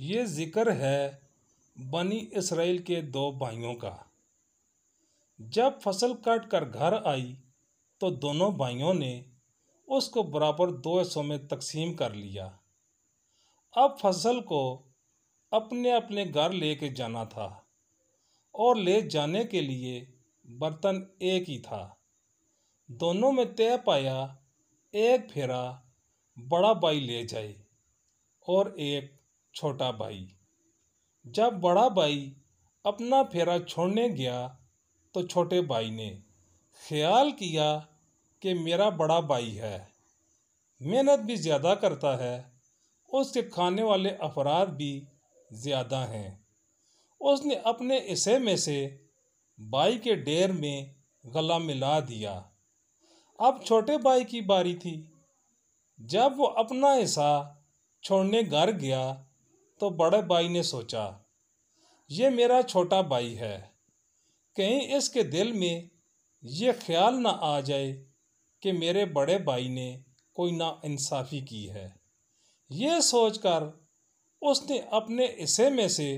ये ज़िक्र है बनी इसराइल के दो भाइयों का जब फसल काट कर घर आई तो दोनों भाइयों ने उसको बराबर दो हिस्सों में तकसीम कर लिया अब फसल को अपने अपने घर ले कर जाना था और ले जाने के लिए बर्तन एक ही था दोनों में तय पाया एक फेरा बड़ा भाई ले जाए और एक छोटा भाई जब बड़ा भाई अपना फेरा छोड़ने गया तो छोटे भाई ने ख्याल किया कि मेरा बड़ा भाई है मेहनत भी ज़्यादा करता है उसके खाने वाले अफराद भी ज़्यादा हैं उसने अपने हिस्से में से भाई के डेर में गला मिला दिया अब छोटे भाई की बारी थी जब वो अपना हिस्सा छोड़ने घर गया तो बड़े भाई ने सोचा ये मेरा छोटा भाई है कहीं इसके दिल में ये ख्याल ना आ जाए कि मेरे बड़े भाई ने कोई ना इंसाफ़ी की है ये सोचकर उसने अपने हिस्से में से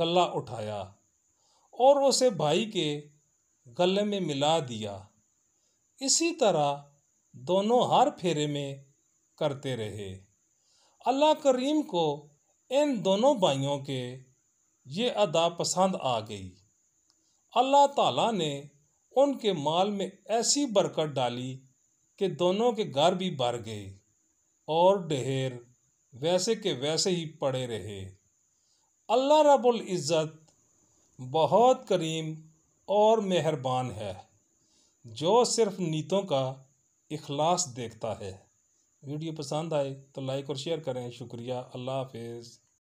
गला उठाया और उसे भाई के गले में मिला दिया इसी तरह दोनों हर फेरे में करते रहे अल्लाह करीम को इन दोनों भाइयों के ये अदा पसंद आ गई अल्लाह ताला ने उनके माल में ऐसी बरकत डाली कि दोनों के घर भी भर गए और ढेर वैसे के वैसे ही पड़े रहे अल्लाह रब्बुल इज़्ज़त बहुत करीम और मेहरबान है जो सिर्फ नीतों का इखलास देखता है वीडियो पसंद आए तो लाइक और शेयर करें शुक्रिया अल्लाह हाफिज़